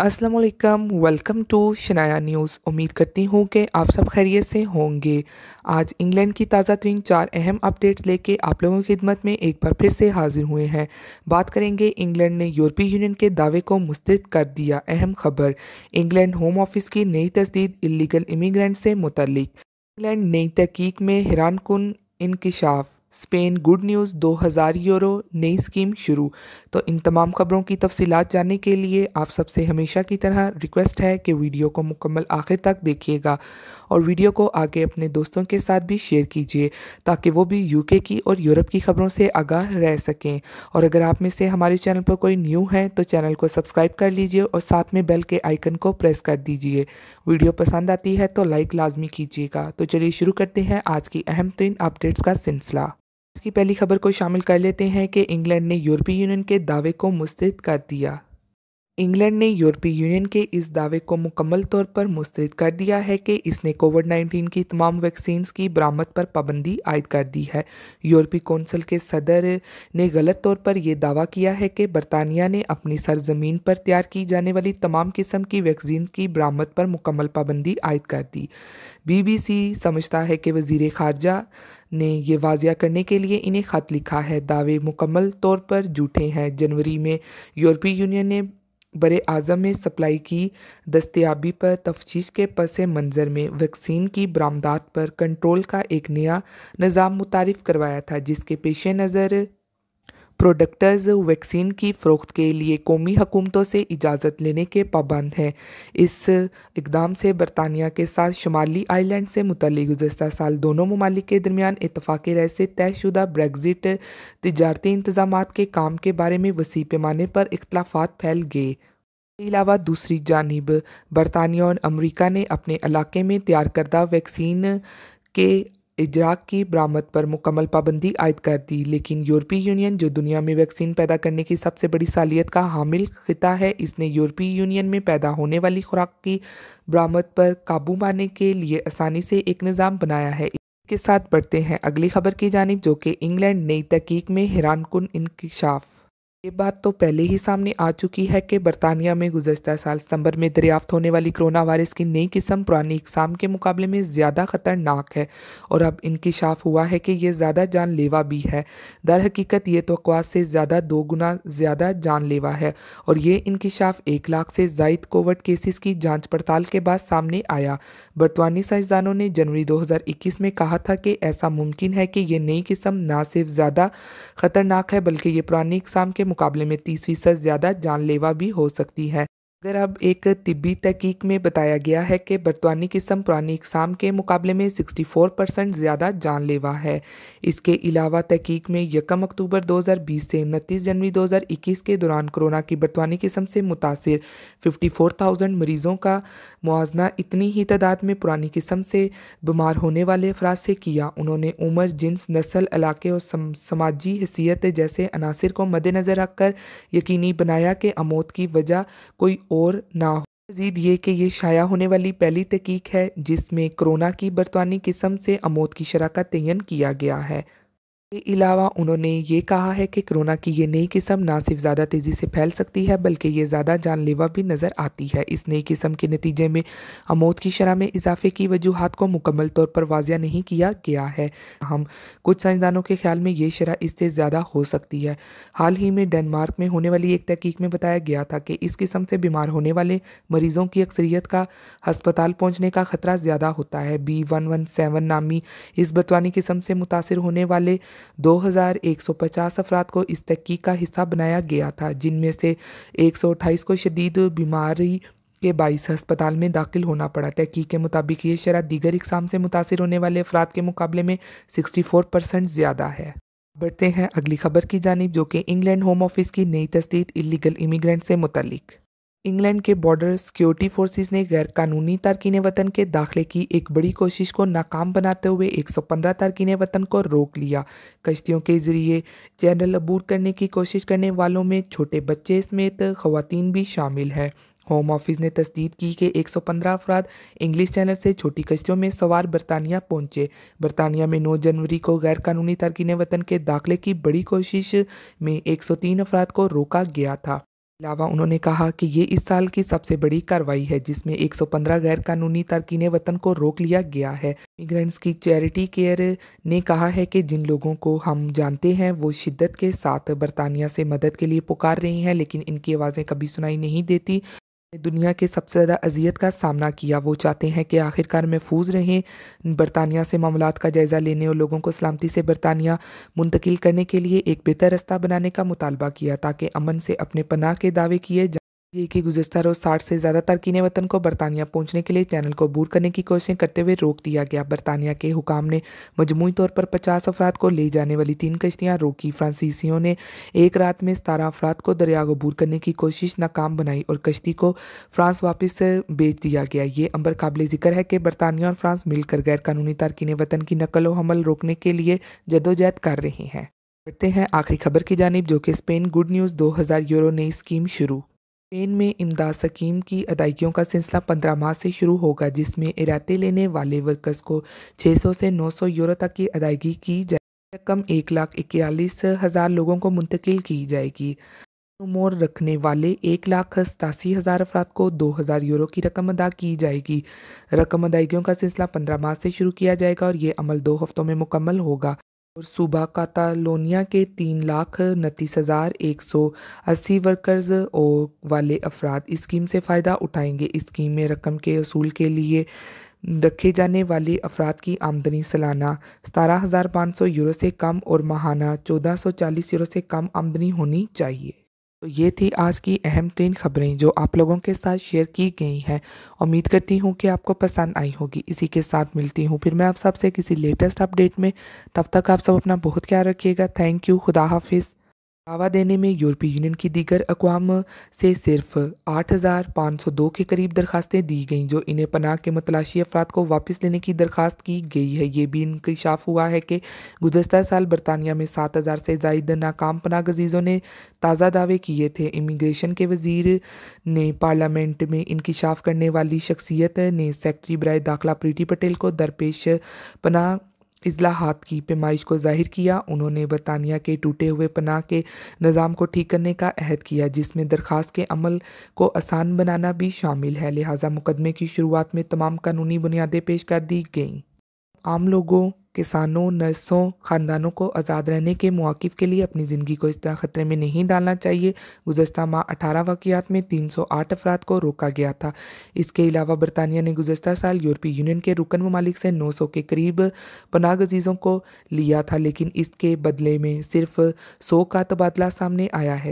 अस्सलाम वालेकुम welcome to Shanaya news उम्मीद करती हूँ कि आप सब खैरियत से होंगे आज इंग्लैंड की ताज़ा तरीन चार अहम अपडेट्स लेके आप लोगों की खिदमत में एक बार फिर से हाजिर हुए हैं बात करेंगे इंग्लैंड ने यूरोपीय यूनियन के दावे को मुस्तिद कर दिया अहम खबर इंग्लैंड होम ऑफिस की नई तस्दीद इलीगल इमीग्रेंट से मुतलिक इंग्लैंड नई तहकीक में हैरान कन इनकशाफ स्पेन गुड न्यूज़ 2000 यूरो नई स्कीम शुरू तो इन तमाम खबरों की तफसीलात जानने के लिए आप सबसे हमेशा की तरह रिक्वेस्ट है कि वीडियो को मुकम्मल आखिर तक देखिएगा और वीडियो को आगे अपने दोस्तों के साथ भी शेयर कीजिए ताकि वो भी यूके की और यूरोप की खबरों से आगाह रह सकें और अगर आप में से हमारे चैनल पर कोई न्यू है तो चैनल को सब्सक्राइब कर लीजिए और साथ में बेल के आइकन को प्रेस कर दीजिए वीडियो पसंद आती है तो लाइक लाजमी कीजिएगा तो चलिए शुरू करते हैं आज की अहम तरीन अपडेट्स का सिलसिला इसकी पहली खबर को शामिल कर लेते हैं कि इंग्लैंड ने यूरोपीय यूनियन के दावे को मुस्तैद कर दिया इंग्लैंड ने यूरोपीय यूनियन के इस दावे को मुकम्मल तौर पर मुस्तरद कर दिया है कि इसने कोविड 19 की तमाम वैक्सीन की बरामद पर पाबंदी आयद कर दी है यूरोपीय कौंसिल के सदर ने गलत तौर पर यह दावा किया है कि बरतानिया ने अपनी सरजमीन पर तैयार की जाने वाली तमाम किस्म की वैक्सीन की बरामद पर मुकम्मल पाबंदी आयद कर दी बीबीसी समझता है कि वजीर खारजा ने यह वाजिया करने के लिए इन्हें ख़त लिखा है दावे मुकम्मल तौर पर जूठे हैं जनवरी में यूरोपीय यूनियन ने बर अज़म में सप्लाई की दस्तियाबी पर तफ्तीश के पस मंज़र में वैक्सीन की बरामदात पर कंट्रोल का एक नया निज़ाम मुतारफ़ करवाया था जिसके पेश नज़र प्रोडक्टर्स वैक्सीन की फ़रोख्त के लिए कौमी हुकूमतों से इजाज़त लेने के पाबंद हैं इस इकदाम से बरतानिया के साथ शुमाली आइलैंड से मुतल गुजशत साल दोनों ममालिक के दरमियान इतफाक़ रह से तयशुदा ब्रेगज़िट तजारती इंतजाम के काम के बारे में वसी पैमाने पर इख्तलाफात फैल गए इसके अलावा दूसरी जानब बरतानिया और अमरीका ने अपने इलाके में तैयार करदा वैक्सीन के इजराक की बरामद पर मुकम्मल पाबंदी आयद कर दी लेकिन यूरोपीय यूनियन जो दुनिया में वैक्सीन पैदा करने की सबसे बड़ी सालियत का हामिल खिता है इसने यूरोपीय यूनियन में पैदा होने वाली खुराक की बरामद पर काबू पाने के लिए आसानी से एक निज़ाम बनाया है इसके साथ बढ़ते हैं अगली खबर की जानब जो कि इंग्लैंड नई तहकीक में हैरानकुन इनकशाफ इंकशाफ़ ये बात तो पहले ही सामने आ चुकी है कि बरतानिया में गुजशत साल सितंबर में दरियाफ्त होने वाली कोरोना वायरस की नई किस्म पुरानी इकसाम के मुकाबले में ज़्यादा ख़तरनाक है और अब इनकशाफ हुआ है कि ये ज़्यादा जानलेवा भी है दर हकीकत ये तो अकवास से ज़्यादा दो गुना ज़्यादा जानलेवा है और ये इनकशाफ एक लाख से जायद कोविड केसेस की जाँच पड़ताल के बाद सामने आया बरतवानी साइंसदानों ने जनवरी दो हज़ार इक्कीस में कहा था कि ऐसा मुमकिन है कि यह नई किस्म ना सिर्फ ज़्यादा ख़तरनाक है बल्कि ये पुरानी इकसाम के मुकाबले में तीस फीसद ज़्यादा जानलेवा भी हो सकती है अगर अब एक तिब्बी तहकीक में बताया गया है कि बरतवानी किस्म पुरानी इकसाम के मुकाबले में 64 परसेंट ज़्यादा जानलेवा है इसके अलावा तहकीक में यकम अक्टूबर 2020 से उनतीस जनवरी 2021 के दौरान कोरोना की बरतवानी किस्म से मुतासर 54,000 मरीज़ों का मुजना इतनी ही तादाद में पुरानी किस्म से बीमार होने वाले अफराज से किया उन्होंने उम्र जिन्स नस्ल इलाके और सम, समाजी हैसियत जैसे अनासर को मद्नज़र रख कर यकीनी बनाया कि अमौत की वजह कोई और ना हो मजीद ये कि ये शाया होने वाली पहली तहकीक है जिसमें कोरोना की बरतानी किस्म से अमौत की शरह का तयन किया गया है इसके अलावा उन्होंने ये कहा है कि कोरोना की ये नई किस्म ना सिर्फ ज़्यादा तेज़ी से फैल सकती है बल्कि ये ज़्यादा जानलेवा भी नज़र आती है इस नई किस्म के नतीजे में अमौत की शरह में इजाफे की वजूहत को मुकम्मल तौर पर वाजिया नहीं किया गया है हम कुछ साइंसदानों के ख्याल में ये शरह इससे ज़्यादा हो सकती है हाल ही में डेनमार्क में होने वाली एक तहकीक में बताया गया था कि इस किस्म से बीमार होने वाले मरीज़ों की अक्सरियत का हस्पताल पहुँचने का ख़तरा ज़्यादा होता है बी वन वन सेवन नामी इस बतवानी किस्म से मुतासर होने वाले 2150 अफराद को इस तहकीक का हिस्सा बनाया गया था जिनमें से 128 को शदीद बीमारी के बाईस अस्पताल में दाखिल होना पड़ा तहकीक के मुताबिक ये शरह दीगर इकसाम से मुतासर होने वाले अफराद के मुकाबले में 64 परसेंट ज़्यादा है बढ़ते हैं अगली खबर की जानब जो कि इंग्लैंड होम ऑफिस की नई तस्दीद इलीगल इमिग्रेंट से मुतलिक इंग्लैंड के बॉर्डर सिक्योरिटी फोर्सेस ने गैरकानूनी तारकिन वतन के दाखिले की एक बड़ी कोशिश को नाकाम बनाते हुए 115 तारकिन वतन को रोक लिया कश्तियों के जरिए चैनल अबूर करने की कोशिश करने वालों में छोटे बच्चे समेत खवतिन भी शामिल हैं होम ऑफिस ने तस्दीक की कि 115 अफराद इंग्लिश चैनल से छोटी कश्तियों में सवार बरतानिया पहुंचे बरतानिया में 9 जनवरी को गैरकानूनी तारकिन वतन के दाखिले की बड़ी कोशिश में 103 अफराद को रोका गया था अलावा उन्होंने कहा कि ये इस साल की सबसे बड़ी कार्रवाई है जिसमें 115 गैर कानूनी तारकिन वतन को रोक लिया गया है मिग्रेंट्स की चैरिटी केयर ने कहा है कि जिन लोगों को हम जानते हैं वो शिद्दत के साथ बरतानिया से मदद के लिए पुकार रही हैं लेकिन इनकी आवाज़ें कभी सुनाई नहीं देती दुनिया के सबसे ज़्यादा अजियत का सामना किया वो चाहते हैं कि आखिरकार महफूज रहें बरतानिया से मामला का जायज़ा लेने और लोगों को सलामती से बरतानिया मुंतकिल करने के लिए एक बेहतर रास्ता बनाने का मुतालबा किया ताकि अमन से अपने पनाह के दावे किए ये कि गुजशत रोज़ साठ से ज़्यादा तारकिन वतन को बरतानिया पहुंचने के लिए चैनल को बूर करने की कोशिशें करते हुए रोक दिया गया बरतानिया के हुकाम ने मजमू तौर पर पचास अफराद को ले जाने वाली तीन कश्तियाँ रोकी फ्रांसीसियों ने एक रात में सतारह अफराद को दरिया बूर करने की कोशिश नाकाम बनाई और कश्ती को फ्रांस वापस बेच दिया गया ये अम्बर काबिल जिक्र है कि बरतानिया और फ्रांस मिलकर गैर कानूनी तारकिन वतन की नकल व हमल रोकने के लिए जदोजहद कर रहे हैं बढ़ते हैं आखिरी खबर की जानब जो कि स्पेन गुड न्यूज़ दो हज़ार यूरो नई स्कीम शुरू स्पेन में इमदाद सकीम की अदायगियों का सिलसिला पंद्रह माह से शुरू होगा जिसमें इराते लेने वाले वर्कर्स को 600 से 900 यूरो तक की अदायगी की जाए रकम एक लाख इक्यालीस हज़ार लोगों को मुंतकिल की जाएगी मोर रखने वाले एक लाख सतासी हज़ार अफराद को दो हज़ार यूरो की रकम अदा की जाएगी रकम अदायगियों का सिलसिला पंद्रह माह से शुरू किया जाएगा और ये अमल दो हफ्तों में मुकम्मल होगा और सूबा कातालोनिया के तीन लाख उनतीस हज़ार एक सौ अस्सी वर्कर्स और वाले अफराद इस स्कीम से फ़ायदा उठाएंगे इस स्कीम में रकम के असूल के लिए रखे जाने वाले अफराद की आमदनी सालाना सतारह हज़ार पाँच सौ यूरो से कम और माहाना चौदह सौ चालीस यूरो से कम आमदनी होनी चाहिए तो ये थी आज की अहम तीन खबरें जो आप लोगों के साथ शेयर की गई हैं उम्मीद करती हूँ कि आपको पसंद आई होगी इसी के साथ मिलती हूँ फिर मैं आप सबसे किसी लेटेस्ट अपडेट में तब तक आप सब अपना बहुत ख्याल रखिएगा थैंक यू खुदा हाफिज़ दावा देने में यूरोपीय यूनियन की दीगर अकवाम से सिर्फ 8,502 के करीब दरखास्तें दी गईं जो इन्हें पनाह के मतलाशी अफराद को वापस लेने की दरखास्त की गई है ये भी इनकशाफ हुआ है कि गुजशत साल बरतानिया में 7,000 से जायद नाकाम पनाह गजीज़ों ने ताज़ा दावे किए थे इमिग्रेशन के वजीर ने पार्लियामेंट में इनकशाफ करने वाली शख्सियत ने सेक्रटरी बरए दाखिला प्रीति पटेल को दरपेश पनाह हाथ की पेमाइश को जाहिर किया उन्होंने बरतानिया के टूटे हुए पनाह के निज़ाम को ठीक करने का अहद किया जिसमें दरख्वास्त के अमल को आसान बनाना भी शामिल है लिहाजा मुकदमे की शुरुआत में तमाम कानूनी बुनियादें पेश कर दी गईं आम लोगों किसानों नर्सों ख़ानदानों को आज़ाद रहने के मौक़ के लिए अपनी ज़िंदगी को इस तरह ख़तरे में नहीं डालना चाहिए गुजशत माह अठारह वाक़ात में तीन सौ आठ अफराद को रोका गया था इसके अलावा बरतानिया ने गुजशत साल यूरोपीय यून के रुकन ममालिक से नौ सौ के करीब पनाह गजीज़ों को लिया था लेकिन इसके बदले में सिर्फ सौ का तबादला सामने आया है